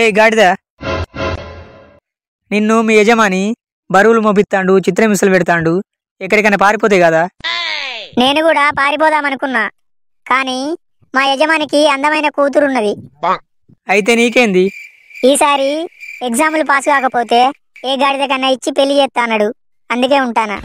ఏ గాడిద నిన్ను మీ యజమాని బరువులు మోపిస్తాడు చిత్రమిసలు పెడతాడు ఎక్కడికైనా పారిపోతే కదా నేను కూడా పారిపోదామనుకున్నా కానీ మా యజమానికి అందమైన కూతురున్నది అయితే నీకేంది ఈసారి ఎగ్జాములు పాస్ కాకపోతే ఏ గాడిద కన్నా ఇచ్చి పెళ్లి చేస్తానడు అందుకే ఉంటానా